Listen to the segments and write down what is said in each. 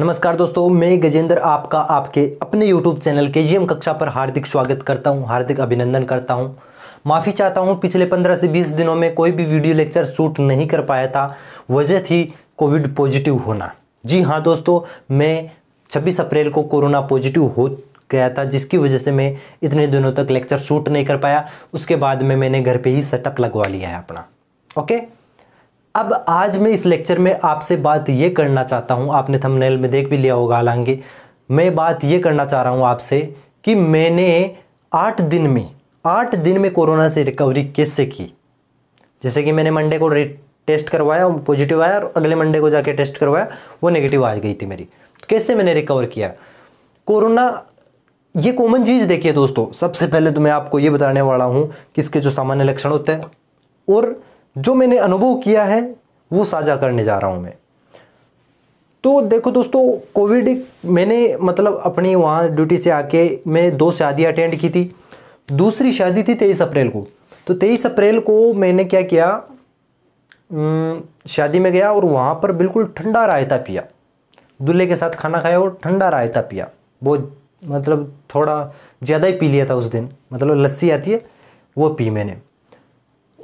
नमस्कार दोस्तों मैं गजेंद्र आपका आपके अपने यूट्यूब चैनल के जीएम कक्षा पर हार्दिक स्वागत करता हूं हार्दिक अभिनंदन करता हूं माफ़ी चाहता हूं पिछले 15 से 20 दिनों में कोई भी वीडियो लेक्चर शूट नहीं कर पाया था वजह थी कोविड पॉजिटिव होना जी हाँ दोस्तों मैं छब्बीस अप्रैल को कोरोना पॉजिटिव हो गया था जिसकी वजह से मैं इतने दिनों तक लेक्चर शूट नहीं कर पाया उसके बाद में मैंने घर पर ही सेटअप लगवा लिया है अपना ओके अब आज मैं इस लेक्चर में आपसे बात ये करना चाहता हूँ आपने थंबनेल में देख भी लिया होगा हालांकि मैं बात ये करना चाह रहा हूँ आपसे कि मैंने आठ दिन में आठ दिन में कोरोना से रिकवरी कैसे की जैसे कि मैंने मंडे को टेस्ट करवाया पॉजिटिव आया और अगले मंडे को जाके टेस्ट करवाया वो नेगेटिव आ गई थी मेरी कैसे मैंने रिकवर किया कोरोना ये कॉमन चीज़ देखिए दोस्तों सबसे पहले तो मैं आपको ये बताने वाला हूँ कि इसके जो सामान्य लक्षण होते हैं और जो मैंने अनुभव किया है वो साझा करने जा रहा हूँ मैं तो देखो दोस्तों कोविड मैंने मतलब अपनी वहाँ ड्यूटी से आके मैं दो शादी अटेंड की थी दूसरी शादी थी तेईस अप्रैल को तो तेईस अप्रैल को मैंने क्या किया शादी में गया और वहाँ पर बिल्कुल ठंडा रायता पिया दूल्हे के साथ खाना खाया और ठंडा रायता पिया बहुत मतलब थोड़ा ज़्यादा ही पी लिया था उस दिन मतलब लस्सी आती है वो पी मैंने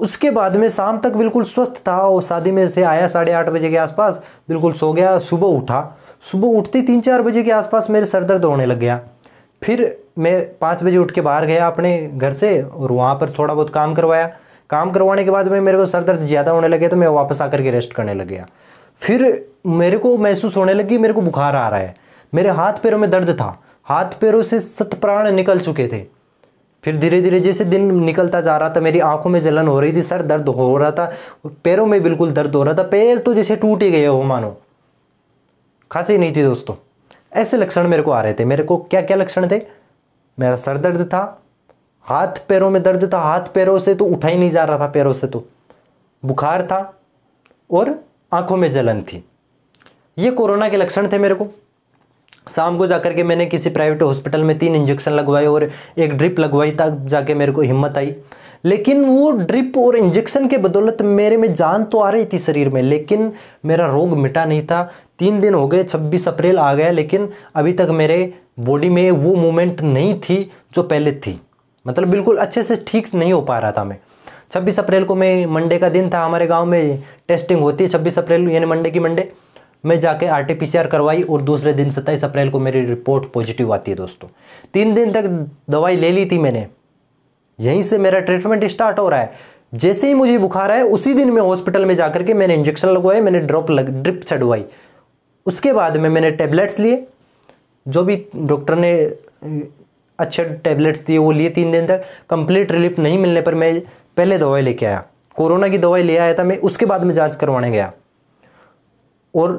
उसके बाद में शाम तक बिल्कुल स्वस्थ था और शादी में से आया साढ़े आठ बजे के आसपास बिल्कुल सो गया सुबह उठा सुबह उठते तीन चार बजे के आसपास मेरे सर दर्द होने लग गया फिर मैं पाँच बजे उठ के बाहर गया अपने घर से और वहाँ पर थोड़ा बहुत काम करवाया काम करवाने के बाद में मेरे को सर दर्द ज़्यादा होने लगे तो मैं वापस आकर के रेस्ट करने लग गया फिर मेरे को महसूस होने लगी मेरे को बुखार आ रहा है मेरे हाथ पैरों में दर्द था हाथ पैरों से सत प्राण निकल चुके थे फिर धीरे धीरे जैसे दिन निकलता जा रहा था मेरी आंखों में जलन हो रही थी सर दर्द हो रहा था पैरों में बिल्कुल दर्द हो रहा था पैर तो जैसे टूट ही गए हो मानो खांसी नहीं थी दोस्तों ऐसे लक्षण मेरे को आ रहे थे मेरे को क्या क्या लक्षण थे मेरा सर दर्द था हाथ पैरों में दर्द था हाथ पैरों से तो उठा ही नहीं जा रहा था पैरों से तो बुखार था और आंखों में जलन थी ये कोरोना के लक्षण थे मेरे को शाम को जाकर के मैंने किसी प्राइवेट हॉस्पिटल में तीन इंजेक्शन लगवाए और एक ड्रिप लगवाई तक जाके मेरे को हिम्मत आई लेकिन वो ड्रिप और इंजेक्शन के बदौलत मेरे में जान तो आ रही थी शरीर में लेकिन मेरा रोग मिटा नहीं था तीन दिन हो गए 26 अप्रैल आ गया लेकिन अभी तक मेरे बॉडी में वो मूवमेंट नहीं थी जो पहले थी मतलब बिल्कुल अच्छे से ठीक नहीं हो पा रहा था मैं छब्बीस अप्रैल को मैं मंडे का दिन था हमारे गाँव में टेस्टिंग होती है छब्बीस अप्रैल यानी मंडे की मंडे मैं जाके आर टी करवाई और दूसरे दिन सत्ताईस अप्रैल को मेरी रिपोर्ट पॉजिटिव आती है दोस्तों तीन दिन तक दवाई ले ली थी मैंने यहीं से मेरा ट्रीटमेंट स्टार्ट हो रहा है जैसे ही मुझे बुखार आया उसी दिन मैं हॉस्पिटल में जाकर के मैंने इंजेक्शन लगवाए मैंने ड्रॉप लग ड्रिप चढ़वाई उसके बाद में मैंने टेबलेट्स लिए जो भी डॉक्टर ने अच्छे टेबलेट्स दिए वो लिए तीन दिन तक कंप्लीट रिलीफ नहीं मिलने पर मैं पहले दवाई लेके आया कोरोना की दवाई ले आया था मैं उसके बाद में जांच करवाने गया और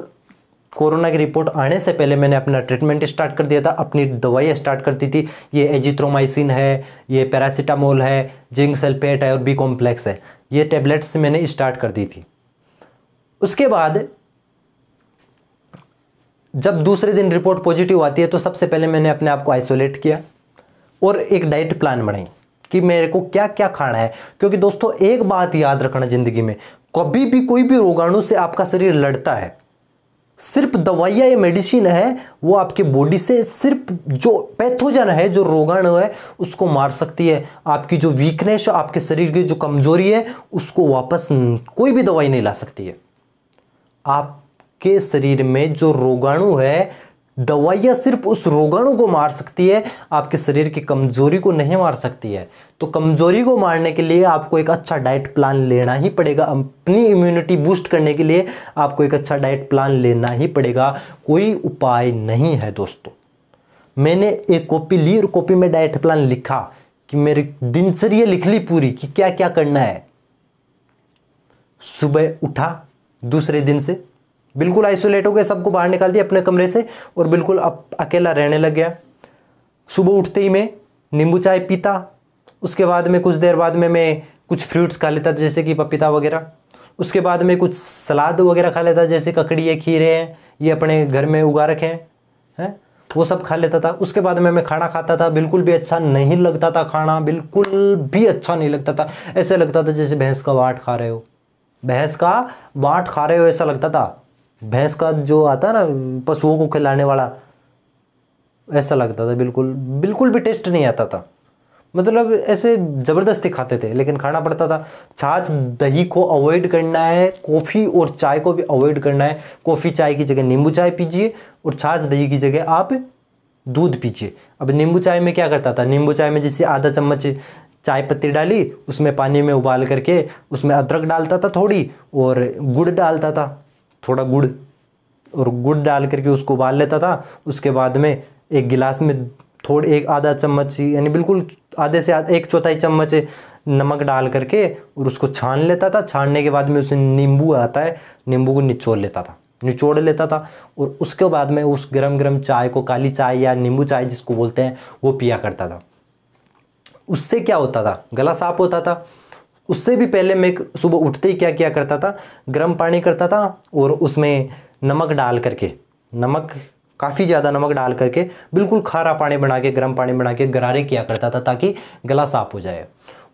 कोरोना की रिपोर्ट आने से पहले मैंने अपना ट्रीटमेंट स्टार्ट कर दिया था अपनी दवाई स्टार्ट कर दी थी ये एजिथ्रोमाइसिन है ये पैरासीटामोल है जिंक सल्फेट है और बी कॉम्प्लेक्स है ये टेबलेट्स मैंने स्टार्ट कर दी थी उसके बाद जब दूसरे दिन रिपोर्ट पॉजिटिव आती है तो सबसे पहले मैंने अपने आप को आइसोलेट किया और एक डाइट प्लान बनाई कि मेरे को क्या क्या खाना है क्योंकि दोस्तों एक बात याद रखना ज़िंदगी में कभी भी कोई भी रोगाणु से आपका शरीर लड़ता है सिर्फ दवाइयाँ या मेडिसिन है वो आपके बॉडी से सिर्फ जो पैथोजन है जो रोगाणु है उसको मार सकती है आपकी जो वीकनेस आपके शरीर की जो कमजोरी है उसको वापस कोई भी दवाई नहीं ला सकती है आपके शरीर में जो रोगाणु है दवाइयाँ सिर्फ उस रोगाणु को मार सकती है आपके शरीर की कमजोरी को नहीं मार सकती है तो कमजोरी को मारने के लिए आपको एक अच्छा डाइट प्लान लेना ही पड़ेगा अपनी इम्यूनिटी बूस्ट करने के लिए आपको एक अच्छा डाइट प्लान लेना ही पड़ेगा कोई उपाय नहीं है दोस्तों मैंने एक कॉपी ली और कॉपी में डाइट प्लान लिखा कि मेरी दिनचर्या लिख ली पूरी कि क्या क्या करना है सुबह उठा दूसरे दिन से बिल्कुल आइसोलेट हो गया सबको बाहर निकाल दिया अपने कमरे से और बिल्कुल अब अकेला रहने लग गया सुबह उठते ही मैं नींबू चाय पीता उसके बाद में कुछ देर बाद में मैं कुछ फ्रूट्स खा लेता जैसे कि पपीता वगैरह उसके बाद में कुछ सलाद वगैरह खा लेता जैसे ककड़ी है खीरे हैं ये अपने घर में उगा रखे हैं हैं वो सब खा लेता था उसके बाद में मैं खाना खाता था बिल्कुल भी अच्छा नहीं लगता था खाना बिल्कुल भी अच्छा नहीं लगता था ऐसे लगता था जैसे भैंस का वाट खा रहे हो भैंस का वाट खा रहे हो ऐसा लगता था भैंस का जो आता ना पशुओं को खिलाने वाला ऐसा लगता था बिल्कुल बिल्कुल भी टेस्ट नहीं आता था मतलब ऐसे ज़बरदस्ती खाते थे लेकिन खाना पड़ता था छाछ दही को अवॉइड करना है कॉफ़ी और चाय को भी अवॉइड करना है कॉफ़ी चाय की जगह नींबू चाय पीजिए और छाछ दही की जगह आप दूध पीजिए अब नींबू चाय में क्या करता था नींबू चाय में जैसे आधा चम्मच चाय पत्ती डाली उसमें पानी में उबाल करके उसमें अदरक डालता था थोड़ी और गुड़ डालता था थोड़ा गुड़ और गुड़ डाल करके उसको उबाल लेता था उसके बाद में एक गिलास में थोड़ एक आधा चम्मच यानी बिल्कुल आधे से आधे एक चौथाई चम्मच नमक डाल करके और उसको छान लेता था छानने के बाद में उसे नींबू आता है नींबू को निचोड़ लेता था निचोड़ लेता था और उसके बाद में उस गरम गरम चाय को काली चाय या नींबू चाय जिसको बोलते हैं वो पिया करता था उससे क्या होता था गला साफ होता था उससे भी पहले मैं सुबह उठते ही क्या किया करता था गर्म पानी करता था और उसमें नमक डाल करके नमक काफ़ी ज़्यादा नमक डाल करके बिल्कुल खारा पानी बना के गर्म पानी बना के गरारे किया करता था ताकि गला साफ हो जाए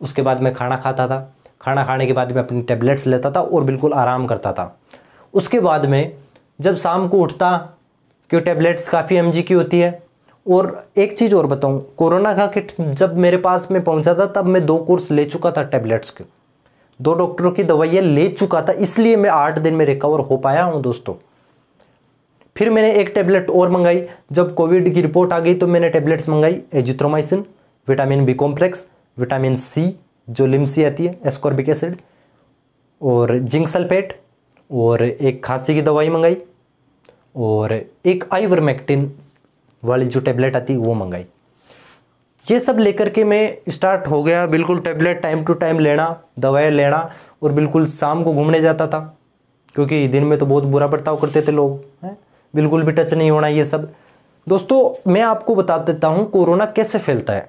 उसके बाद मैं खाना खाता था खाना खाने के बाद मैं अपनी टेबलेट्स लेता था और बिल्कुल आराम करता था उसके बाद में जब शाम को उठता क्यों टेबलेट्स काफ़ी एम की होती है और एक चीज़ और बताऊँ कोरोना का किट जब मेरे पास में पहुँचा था तब मैं दो कोर्स ले चुका था टैबलेट्स के दो डॉक्टरों की दवाइयाँ ले चुका था इसलिए मैं आठ दिन में रिकवर हो पाया हूँ दोस्तों फिर मैंने एक टैबलेट और मंगाई जब कोविड की रिपोर्ट आ गई तो मैंने टैबलेट्स मंगाई azithromycin vitamin B complex vitamin C जो लिम्सी आती है एस्कॉर्बिक एसिड और जिंक सल्फेट और एक खांसी की दवाई मंगाई और एक आइवरमेक्टिन वाली जो टैबलेट आती वो मंगाई ये सब लेकर के मैं स्टार्ट हो गया बिल्कुल टैबलेट टाइम टू टाइम लेना दवाएँ लेना और बिल्कुल शाम को घूमने जाता था क्योंकि दिन में तो बहुत बुरा बर्ताव करते थे लोग हैं बिल्कुल भी टच नहीं होना ये सब दोस्तों मैं आपको बता देता हूँ कोरोना कैसे फैलता है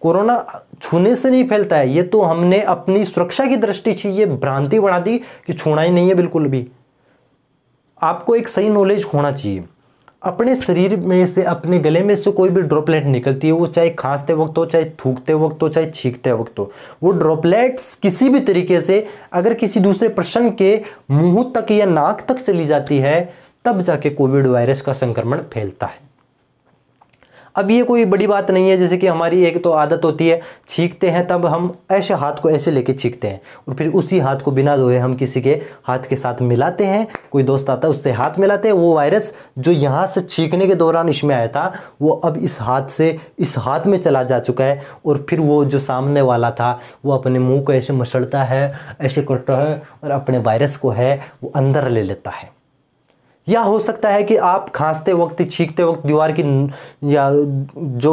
कोरोना छूने से नहीं फैलता है ये तो हमने अपनी सुरक्षा की दृष्टि से ये भ्रांति बढ़ा दी कि छूना ही नहीं है बिल्कुल भी आपको एक सही नॉलेज होना चाहिए अपने शरीर में से अपने गले में से कोई भी ड्रॉपलेट निकलती है वो चाहे खांसते वक्त हो चाहे थूकते वक्त हो चाहे छींकते वक्त हो वो ड्रॉपलेट्स किसी भी तरीके से अगर किसी दूसरे पर्सन के मुंह तक या नाक तक चली जाती है तब जाके कोविड वायरस का संक्रमण फैलता है अब ये कोई बड़ी बात नहीं है जैसे कि हमारी एक तो आदत होती है छींकते हैं तब हम ऐसे हाथ को ऐसे लेके छींकते हैं और फिर उसी हाथ को बिना धोए हम किसी के हाथ के साथ मिलाते हैं कोई दोस्त आता है उससे हाथ मिलाते हैं वो वायरस जो यहाँ से छींकने के दौरान इसमें आया था वो अब इस हाथ से इस हाथ में चला जा चुका है और फिर वो जो सामने वाला था वो अपने मुँह को ऐसे मसड़ता है ऐसे करता है और अपने वायरस को है वो अंदर ले लेता है या हो सकता है कि आप खांसते वक्त छींकते वक्त दीवार की या जो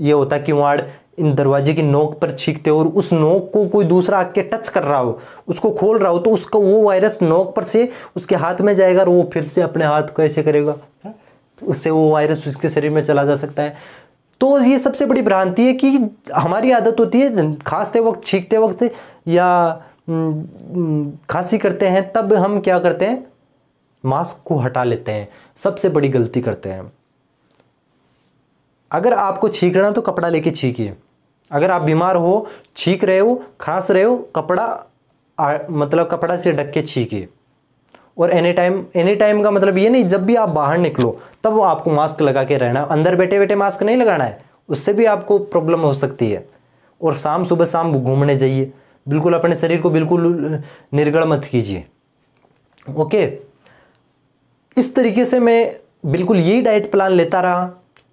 ये होता है वाड़ इन दरवाजे की नोक पर छींकते हो और उस नोक को कोई दूसरा आके टच कर रहा हो उसको खोल रहा हो तो उसका वो वायरस नोक पर से उसके हाथ में जाएगा और वो फिर से अपने हाथ को ऐसे करेगा हाँ? तो उससे वो वायरस उसके शरीर में चला जा सकता है तो ये सबसे बड़ी भ्रांति है कि हमारी आदत होती है खांसते वक्त छींकते वक्त या हम्म, हम्म, खांसी करते हैं तब हम क्या करते हैं मास्क को हटा लेते हैं सबसे बड़ी गलती करते हैं अगर आपको छींकना तो कपड़ा लेके छींकिए अगर आप बीमार हो छींक रहे हो खांस रहे हो कपड़ा आ, मतलब कपड़ा से ढक के छींकिए और एनी टाइम एनी टाइम का मतलब ये नहीं जब भी आप बाहर निकलो तब आपको मास्क लगा के रहना है अंदर बैठे बैठे मास्क नहीं लगाना है उससे भी आपको प्रॉब्लम हो सकती है और शाम सुबह शाम घूमने जाइए बिल्कुल अपने शरीर को बिल्कुल निर्गण मत कीजिए ओके इस तरीके से मैं बिल्कुल यही डाइट प्लान लेता रहा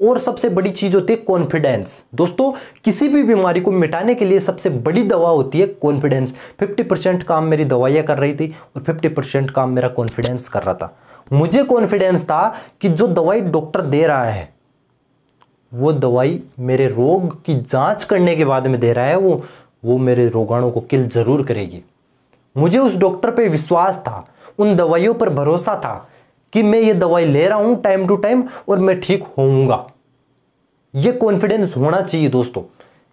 और सबसे बड़ी चीज़ होती है कॉन्फिडेंस दोस्तों किसी भी बीमारी को मिटाने के लिए सबसे बड़ी दवा होती है कॉन्फिडेंस 50 परसेंट काम मेरी दवाइयां कर रही थी और 50 परसेंट काम मेरा कॉन्फिडेंस कर रहा था मुझे कॉन्फिडेंस था कि जो दवाई डॉक्टर दे रहा है वो दवाई मेरे रोग की जांच करने के बाद में दे रहा है वो वो मेरे रोगाणु को किल जरूर करेगी मुझे उस डॉक्टर पर विश्वास था उन दवाइयों पर भरोसा था कि मैं ये दवाई ले रहा हूं टाइम टू टाइम और मैं ठीक होऊंगा ये कॉन्फिडेंस होना चाहिए दोस्तों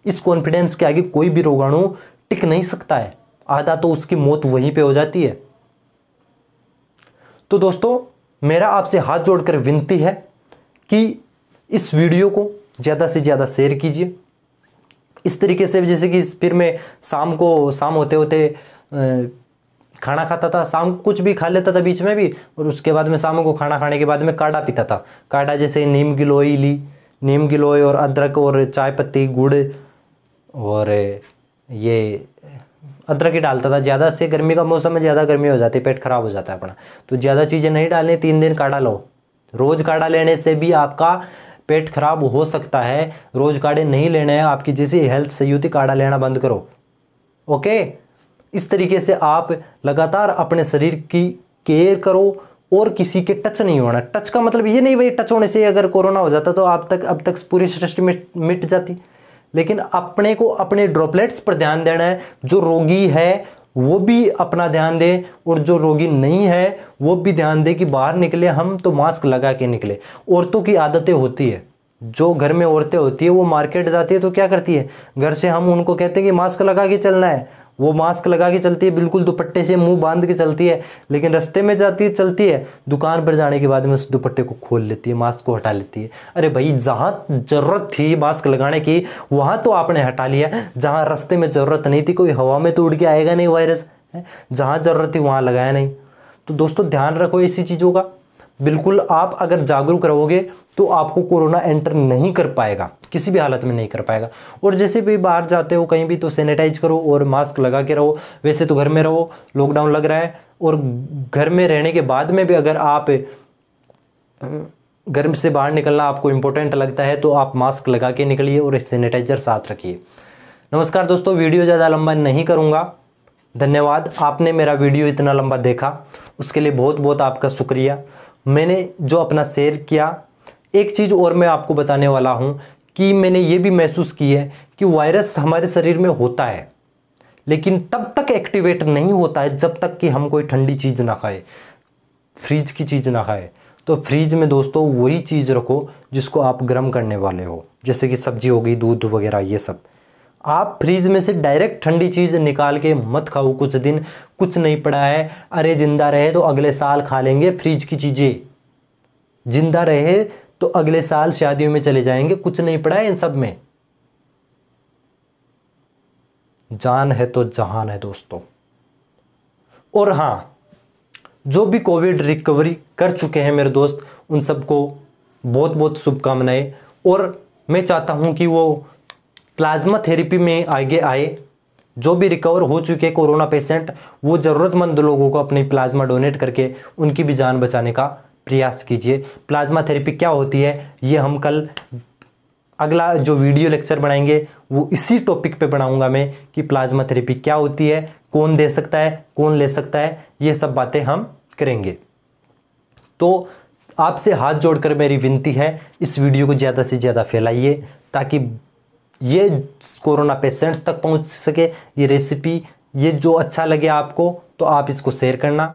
इस कॉन्फिडेंस के आगे कोई भी रोगाणु टिक नहीं सकता है आधा तो उसकी मौत वहीं पे हो जाती है तो दोस्तों मेरा आपसे हाथ जोड़कर विनती है कि इस वीडियो को ज़्यादा से ज़्यादा शेयर कीजिए इस तरीके से जैसे कि फिर मैं शाम को शाम होते होते खाना खाता था शाम को कुछ भी खा लेता था बीच में भी और उसके बाद में शाम को खाना खाने के बाद में काढ़ा पीता था काढ़ा जैसे नीम गिलोई ली नीम लोई और अदरक और चाय पत्ती गुड़ और ये अदरक ही डालता था ज़्यादा से गर्मी का मौसम में ज़्यादा गर्मी हो जाती है पेट खराब हो जाता है अपना तो ज़्यादा चीज़ें नहीं डालनी तीन दिन काढ़ा लो रोज़ काढ़ा लेने से भी आपका पेट खराब हो सकता है रोज़ काढ़े नहीं लेने हैं आपकी जैसी हेल्थ से युति काढ़ा लेना बंद करो ओके इस तरीके से आप लगातार अपने शरीर की केयर करो और किसी के टच नहीं होना टच का मतलब ये नहीं भाई टच होने से अगर कोरोना हो जाता तो आप तक अब तक पूरी सृष्टि मिट जाती लेकिन अपने को अपने ड्रॉपलेट्स पर ध्यान देना है जो रोगी है वो भी अपना ध्यान दे और जो रोगी नहीं है वो भी ध्यान दे कि बाहर निकले हम तो मास्क लगा के निकले औरतों की आदतें होती है जो घर में औरतें होती है वो मार्केट जाती है तो क्या करती है घर से हम उनको कहते हैं कि मास्क लगा के चलना है वो मास्क लगा के चलती है बिल्कुल दुपट्टे से मुंह बांध के चलती है लेकिन रास्ते में जाती है चलती है दुकान पर जाने के बाद में उस दुपट्टे को खोल लेती है मास्क को हटा लेती है अरे भाई जहाँ ज़रूरत थी मास्क लगाने की वहाँ तो आपने हटा लिया जहाँ रास्ते में ज़रूरत नहीं थी कोई हवा में तो उड़ के आएगा नहीं वायरस है जहाँ ज़रूरत थी वहाँ लगाया नहीं तो दोस्तों ध्यान रखो इसी चीज़ों का बिल्कुल आप अगर जागरूक रहोगे तो आपको कोरोना एंटर नहीं कर पाएगा किसी भी हालत में नहीं कर पाएगा और जैसे भी बाहर जाते हो कहीं भी तो सैनिटाइज करो और मास्क लगा के रहो वैसे तो घर में रहो लॉकडाउन लग रहा है और घर में रहने के बाद में भी अगर आप घर से बाहर निकलना आपको इम्पोर्टेंट लगता है तो आप मास्क लगा के निकलिए और सैनिटाइजर साथ रखिए नमस्कार दोस्तों वीडियो ज़्यादा लंबा नहीं करूँगा धन्यवाद आपने मेरा वीडियो इतना लंबा देखा उसके लिए बहुत बहुत आपका शुक्रिया मैंने जो अपना शेयर किया एक चीज़ और मैं आपको बताने वाला हूँ कि मैंने ये भी महसूस की है कि वायरस हमारे शरीर में होता है लेकिन तब तक एक्टिवेट नहीं होता है जब तक कि हम कोई ठंडी चीज़ ना खाए फ्रीज की चीज़ ना खाए तो फ्रीज में दोस्तों वही चीज़ रखो जिसको आप गर्म करने वाले हो जैसे कि सब्जी हो गई दूध वगैरह ये सब आप फ्रीज में से डायरेक्ट ठंडी चीज़ निकाल के मत खाओ कुछ दिन कुछ नहीं पड़ा है अरे जिंदा रहे तो अगले साल खा लेंगे फ्रीज की चीज़ें जिंदा रहे तो अगले साल शादियों में चले जाएंगे कुछ नहीं पड़ा है इन सब में जान है तो जहान है दोस्तों और हाँ जो भी कोविड रिकवरी कर चुके हैं मेरे दोस्त उन सबको बहुत बहुत शुभकामनाएं और मैं चाहता हूं कि वो प्लाज्मा थेरेपी में आगे आए जो भी रिकवर हो चुके कोरोना पेशेंट वो ज़रूरतमंद लोगों को अपनी प्लाज्मा डोनेट करके उनकी भी जान बचाने का प्रयास कीजिए प्लाज्मा थेरेपी क्या होती है ये हम कल अगला जो वीडियो लेक्चर बनाएंगे वो इसी टॉपिक पे बनाऊंगा मैं कि प्लाज्मा थेरेपी क्या होती है कौन दे सकता है कौन ले सकता है ये सब बातें हम करेंगे तो आपसे हाथ जोड़कर मेरी विनती है इस वीडियो को ज़्यादा से ज़्यादा फैलाइए ताकि ये कोरोना पेशेंट्स तक पहुंच सके ये रेसिपी ये जो अच्छा लगे आपको तो आप इसको शेयर करना